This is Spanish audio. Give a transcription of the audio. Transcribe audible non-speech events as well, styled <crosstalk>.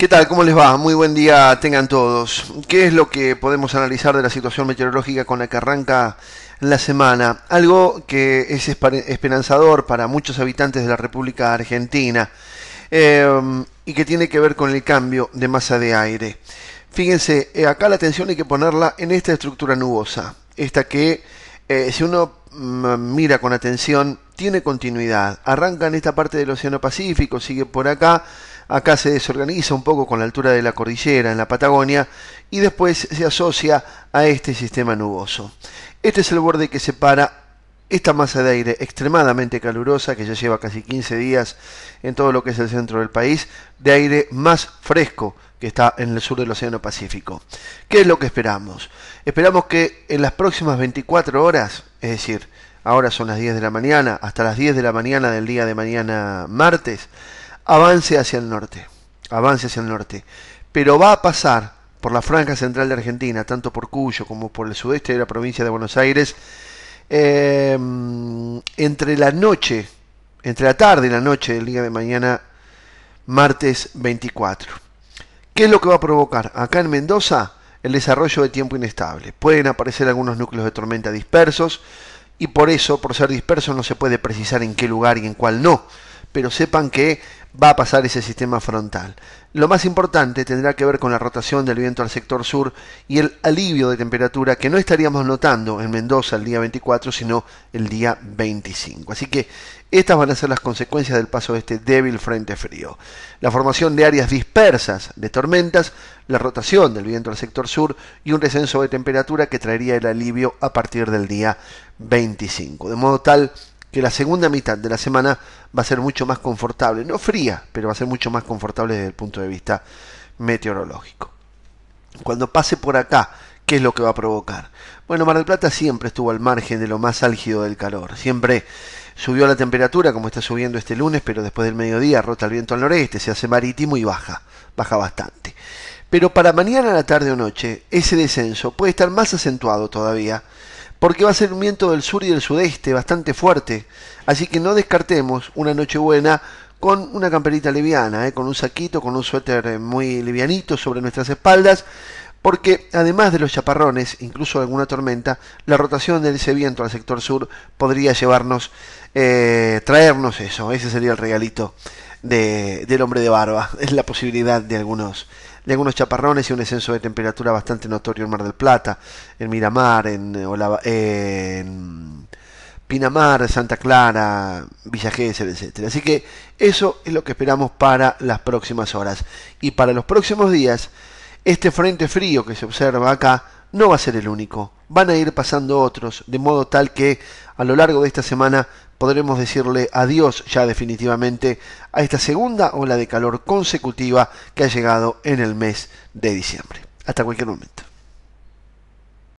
¿Qué tal? ¿Cómo les va? Muy buen día tengan todos. ¿Qué es lo que podemos analizar de la situación meteorológica con la que arranca la semana? Algo que es esperanzador para muchos habitantes de la República Argentina eh, y que tiene que ver con el cambio de masa de aire. Fíjense, eh, acá la atención hay que ponerla en esta estructura nubosa, esta que eh, si uno mm, mira con atención tiene continuidad. Arranca en esta parte del Océano Pacífico, sigue por acá Acá se desorganiza un poco con la altura de la cordillera en la Patagonia y después se asocia a este sistema nuboso. Este es el borde que separa esta masa de aire extremadamente calurosa, que ya lleva casi 15 días en todo lo que es el centro del país, de aire más fresco que está en el sur del Océano Pacífico. ¿Qué es lo que esperamos? Esperamos que en las próximas 24 horas, es decir, ahora son las 10 de la mañana, hasta las 10 de la mañana del día de mañana martes, avance hacia el norte, avance hacia el norte, pero va a pasar por la franja central de Argentina, tanto por Cuyo como por el sudeste de la provincia de Buenos Aires, em, entre la noche, entre la tarde y la noche del día de mañana, martes 24. ¿Qué es lo que va a provocar? Acá en Mendoza, el desarrollo de tiempo inestable. Pueden aparecer algunos núcleos de tormenta dispersos y por eso, por ser dispersos, no se puede precisar en qué lugar y en cuál no. Pero sepan que va a pasar ese sistema frontal. Lo más importante tendrá que ver con la rotación del viento al sector sur y el alivio de temperatura que no estaríamos notando en Mendoza el día 24, sino el día 25. Así que estas van a ser las consecuencias del paso de este débil frente frío. La formación de áreas dispersas de tormentas, la rotación del viento al sector sur y un descenso de temperatura que traería el alivio a partir del día 25. De modo tal que la segunda mitad de la semana va a ser mucho más confortable, no fría, pero va a ser mucho más confortable desde el punto de vista meteorológico. Cuando pase por acá, ¿qué es lo que va a provocar? Bueno, Mar del Plata siempre estuvo al margen de lo más álgido del calor, siempre subió la temperatura como está subiendo este lunes, pero después del mediodía rota el viento al noreste, se hace marítimo y baja, baja bastante. Pero para mañana, la tarde o noche, ese descenso puede estar más acentuado todavía porque va a ser un viento del sur y del sudeste bastante fuerte, así que no descartemos una noche buena con una camperita liviana, eh, con un saquito, con un suéter eh, muy livianito sobre nuestras espaldas, porque además de los chaparrones, incluso alguna tormenta, la rotación de ese viento al sector sur podría llevarnos, eh, traernos eso, ese sería el regalito del hombre de barba, es <laughs> la posibilidad de algunos de algunos chaparrones y un descenso de temperatura bastante notorio en Mar del Plata, en Miramar, en, eh, Pinamar, Santa Clara, Villa Gesell, etc. Así que eso es lo que esperamos para las próximas horas. Y para los próximos días, este frente frío que se observa acá no va a ser el único. Van a ir pasando otros, de modo tal que a lo largo de esta semana podremos decirle adiós ya definitivamente a esta segunda ola de calor consecutiva que ha llegado en el mes de diciembre. Hasta cualquier momento.